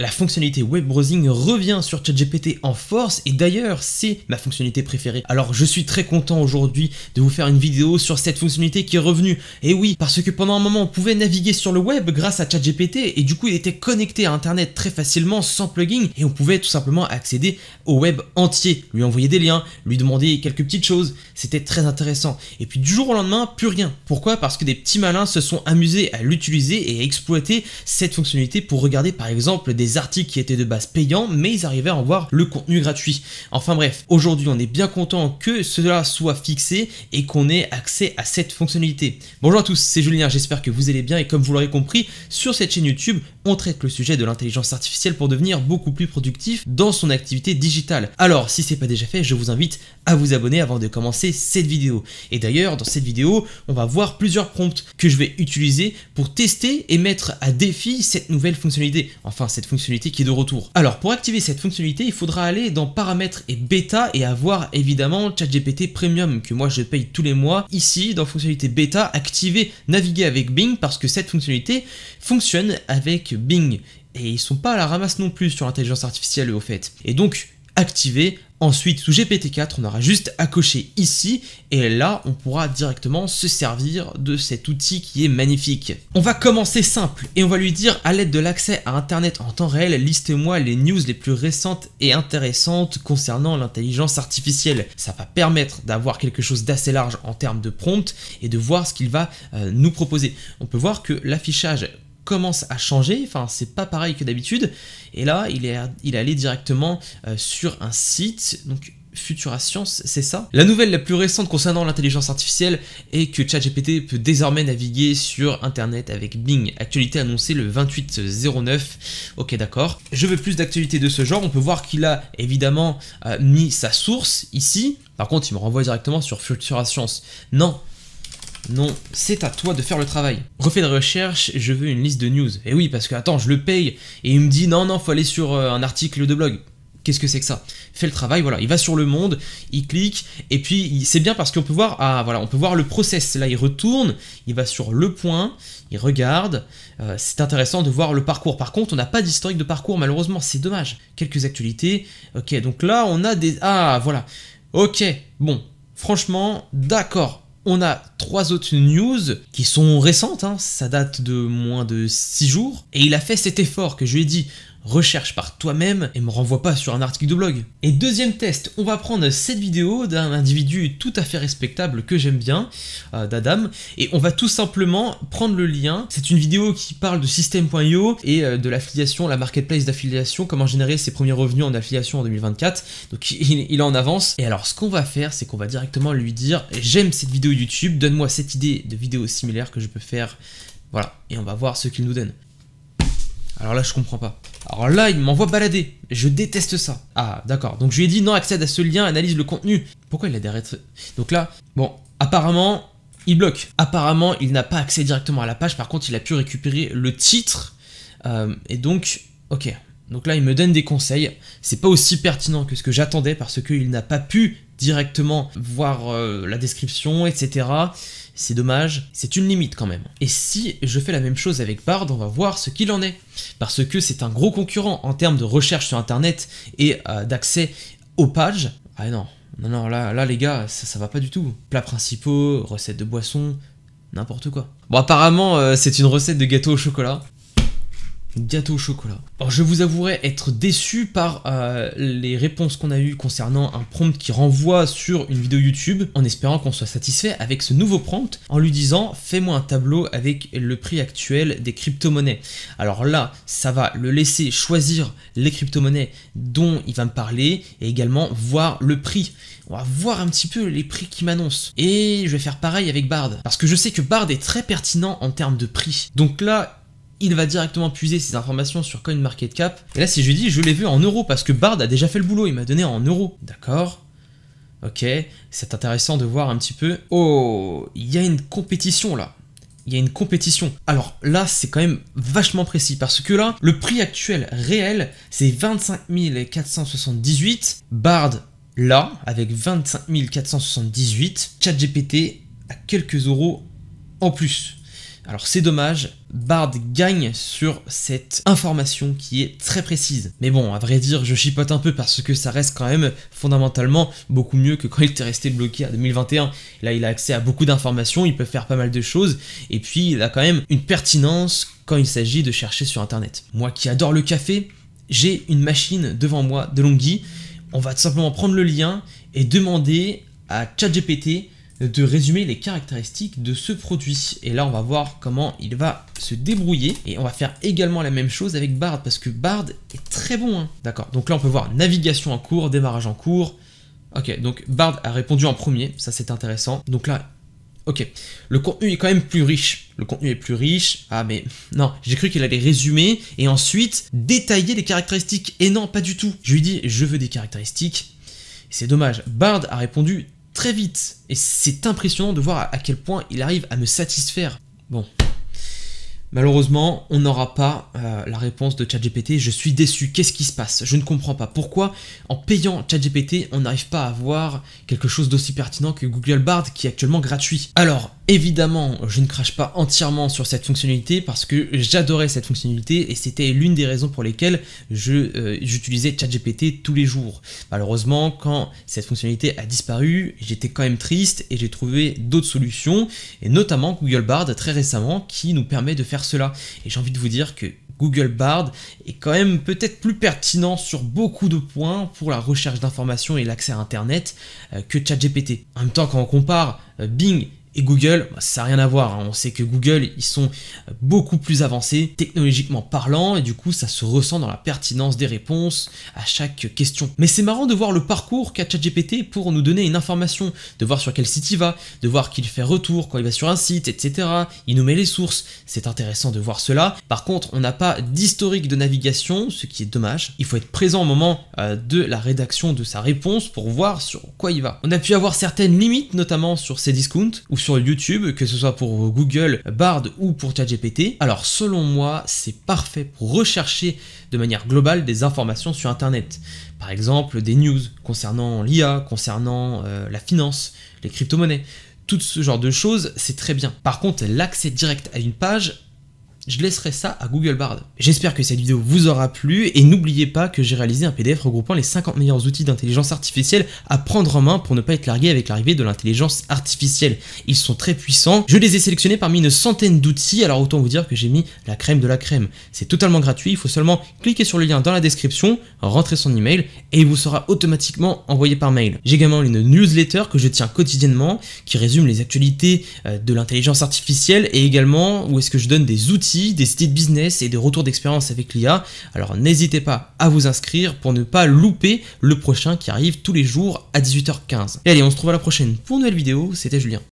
La fonctionnalité web browsing revient sur ChatGPT en force et d'ailleurs c'est ma fonctionnalité préférée. Alors je suis très content aujourd'hui de vous faire une vidéo sur cette fonctionnalité qui est revenue. Et oui, parce que pendant un moment on pouvait naviguer sur le web grâce à ChatGPT et du coup il était connecté à internet très facilement sans plugin et on pouvait tout simplement accéder au web entier, lui envoyer des liens, lui demander quelques petites choses, c'était très intéressant. Et puis du jour au lendemain, plus rien. Pourquoi Parce que des petits malins se sont amusés à l'utiliser et à exploiter cette fonctionnalité pour regarder par exemple des articles qui étaient de base payants, mais ils arrivaient à en voir le contenu gratuit. Enfin bref, aujourd'hui on est bien content que cela soit fixé et qu'on ait accès à cette fonctionnalité. Bonjour à tous, c'est Julien, j'espère que vous allez bien et comme vous l'aurez compris, sur cette chaîne YouTube, on traite le sujet de l'intelligence artificielle pour devenir beaucoup plus productif dans son activité digitale. Alors si c'est pas déjà fait, je vous invite à vous abonner avant de commencer cette vidéo. Et d'ailleurs, dans cette vidéo, on va voir plusieurs prompts que je vais utiliser pour tester et mettre à défi cette nouvelle fonctionnalité. Enfin, cette fonctionnalité qui est de retour. Alors pour activer cette fonctionnalité, il faudra aller dans paramètres et bêta et avoir évidemment ChatGPT Premium que moi je paye tous les mois. Ici, dans fonctionnalité bêta, activer naviguer avec Bing parce que cette fonctionnalité fonctionne avec Bing et ils sont pas à la ramasse non plus sur l'intelligence artificielle au fait. Et donc, Activer, Ensuite, sous GPT-4, on aura juste à cocher ici et là, on pourra directement se servir de cet outil qui est magnifique. On va commencer simple et on va lui dire à l'aide de l'accès à Internet en temps réel, listez-moi les news les plus récentes et intéressantes concernant l'intelligence artificielle. Ça va permettre d'avoir quelque chose d'assez large en termes de prompt et de voir ce qu'il va euh, nous proposer. On peut voir que l'affichage commence à changer, enfin c'est pas pareil que d'habitude, et là il est, il allé directement euh, sur un site, donc Futura Science, c'est ça La nouvelle la plus récente concernant l'intelligence artificielle est que ChatGPT peut désormais naviguer sur Internet avec Bing. Actualité annoncée le 28-09. Ok, d'accord. Je veux plus d'actualités de ce genre. On peut voir qu'il a évidemment euh, mis sa source ici. Par contre, il me renvoie directement sur Futura Science. Non, non, c'est à toi de faire le travail. Refait de recherche, je veux une liste de news. Et eh oui, parce que attends, je le paye et il me dit non, non, faut aller sur euh, un article de blog. Qu'est-ce que c'est que ça Fais le travail, voilà. Il va sur le monde, il clique, et puis c'est bien parce qu'on peut voir, ah voilà, on peut voir le process. Là, il retourne, il va sur le point, il regarde. Euh, c'est intéressant de voir le parcours. Par contre, on n'a pas d'historique de parcours, malheureusement, c'est dommage. Quelques actualités. Ok, donc là, on a des, ah voilà. Ok, bon, franchement, d'accord. On a trois autres news qui sont récentes, hein. ça date de moins de six jours, et il a fait cet effort que je lui ai dit, recherche par toi-même et me renvoie pas sur un article de blog. Et deuxième test, on va prendre cette vidéo d'un individu tout à fait respectable que j'aime bien, euh, d'Adam, et on va tout simplement prendre le lien. C'est une vidéo qui parle de System.io et euh, de l'affiliation, la marketplace d'affiliation, comment générer ses premiers revenus en affiliation en 2024. Donc il, est en avance. Et alors ce qu'on va faire, c'est qu'on va directement lui dire j'aime cette vidéo YouTube, donne-moi cette idée de vidéo similaire que je peux faire. Voilà, et on va voir ce qu'il nous donne. Alors là, je comprends pas. Alors là, il m'envoie balader. Je déteste ça. Ah, d'accord. Donc je lui ai dit non, accède à ce lien, analyse le contenu. Pourquoi il a des Donc là, bon, apparemment, il bloque. Apparemment, il n'a pas accès directement à la page. Par contre, il a pu récupérer le titre. Euh, et donc, ok. Donc là, il me donne des conseils. C'est pas aussi pertinent que ce que j'attendais parce qu'il n'a pas pu directement voir euh, la description, etc. C'est dommage, c'est une limite quand même. Et si je fais la même chose avec Bard, on va voir ce qu'il en est. Parce que c'est un gros concurrent en termes de recherche sur Internet et euh, d'accès aux pages. Ah non, non, non, là, là les gars, ça, va pas du tout. Plats principaux, recettes de boissons, n'importe quoi. Bon apparemment euh, c'est une recette de gâteau au chocolat gâteau au chocolat. Alors je vous avouerai être déçu par euh, les réponses qu'on a eues concernant un prompt qui renvoie sur une vidéo YouTube en espérant qu'on soit satisfait avec ce nouveau prompt en lui disant fais-moi un tableau avec le prix actuel des crypto-monnaies. Alors là, ça va le laisser choisir les crypto-monnaies dont il va me parler et également voir le prix. On va voir un petit peu les prix qu'il m'annonce. Et je vais faire pareil avec Bard parce que je sais que Bard est très pertinent en termes de prix. Donc là, il va directement puiser ses informations sur CoinMarketCap. Et là, si je lui dis, je l'ai vu en euros parce que Bard a déjà fait le boulot, il m'a donné en euros. D'accord Ok, c'est intéressant de voir un petit peu. Oh, il y a une compétition là. Il y a une compétition. Alors là, c'est quand même vachement précis parce que là, le prix actuel réel, c'est 25 478. Bard, là, avec 25 478. ChatGPT à quelques euros en plus. Alors c'est dommage, Bard gagne sur cette information qui est très précise. Mais bon, à vrai dire, je chipote un peu parce que ça reste quand même fondamentalement beaucoup mieux que quand il était resté bloqué à 2021. Là, il a accès à beaucoup d'informations, il peut faire pas mal de choses, et puis il a quand même une pertinence quand il s'agit de chercher sur Internet. Moi qui adore le café, j'ai une machine devant moi de Longhi. On va tout simplement prendre le lien et demander à ChatGPT de résumer les caractéristiques de ce produit. Et là, on va voir comment il va se débrouiller. Et on va faire également la même chose avec Bard, parce que Bard est très bon. Hein. D'accord, donc là, on peut voir navigation en cours, démarrage en cours. Ok, donc Bard a répondu en premier, ça c'est intéressant. Donc là, ok, le contenu est quand même plus riche. Le contenu est plus riche. Ah mais non, j'ai cru qu'il allait résumer et ensuite détailler les caractéristiques. Et non, pas du tout. Je lui dis, je veux des caractéristiques. C'est dommage. Bard a répondu très vite. Et c'est impressionnant de voir à quel point il arrive à me satisfaire. Bon, Malheureusement, on n'aura pas euh, la réponse de ChatGPT. Je suis déçu. Qu'est-ce qui se passe Je ne comprends pas. Pourquoi, en payant ChatGPT, on n'arrive pas à avoir quelque chose d'aussi pertinent que Google Bard, qui est actuellement gratuit Alors, évidemment, je ne crache pas entièrement sur cette fonctionnalité parce que j'adorais cette fonctionnalité et c'était l'une des raisons pour lesquelles euh, j'utilisais ChatGPT tous les jours. Malheureusement, quand cette fonctionnalité a disparu, j'étais quand même triste et j'ai trouvé d'autres solutions, et notamment Google Bard très récemment, qui nous permet de faire cela. Et j'ai envie de vous dire que Google Bard est quand même peut-être plus pertinent sur beaucoup de points pour la recherche d'informations et l'accès à Internet euh, que ChatGPT. En même temps, quand on compare euh, Bing et Google, bah, ça n'a rien à voir. Hein. On sait que Google, ils sont beaucoup plus avancés technologiquement parlant et du coup, ça se ressent dans la pertinence des réponses à chaque question. Mais c'est marrant de voir le parcours qu'a ChatGPT pour nous donner une information, de voir sur quel site il va, de voir qu'il fait retour quand il va sur un site, etc. Il nous met les sources. C'est intéressant de voir cela. Par contre, on n'a pas d'historique de navigation, ce qui est dommage. Il faut être présent au moment euh, de la rédaction de sa réponse pour voir sur quoi il va. On a pu avoir certaines limites, notamment sur ses discounts ou sur YouTube, que ce soit pour Google, Bard ou pour ChatGPT. Alors selon moi, c'est parfait pour rechercher de manière globale des informations sur Internet. Par exemple, des news concernant l'IA, concernant euh, la finance, les crypto-monnaies. Tout ce genre de choses, c'est très bien. Par contre, l'accès direct à une page, je laisserai ça à Google Bard. J'espère que cette vidéo vous aura plu et n'oubliez pas que j'ai réalisé un PDF regroupant les 50 meilleurs outils d'intelligence artificielle à prendre en main pour ne pas être largué avec l'arrivée de l'intelligence artificielle. Ils sont très puissants, je les ai sélectionnés parmi une centaine d'outils, alors autant vous dire que j'ai mis la crème de la crème. C'est totalement gratuit, il faut seulement cliquer sur le lien dans la description, rentrer son email et il vous sera automatiquement envoyé par mail. J'ai également une newsletter que je tiens quotidiennement qui résume les actualités euh, de l'intelligence artificielle et également où est-ce que je donne des outils des idées de business et des retours d'expérience avec l'IA. Alors n'hésitez pas à vous inscrire pour ne pas louper le prochain qui arrive tous les jours à 18h15. Et allez, on se trouve à la prochaine pour une nouvelle vidéo. C'était Julien.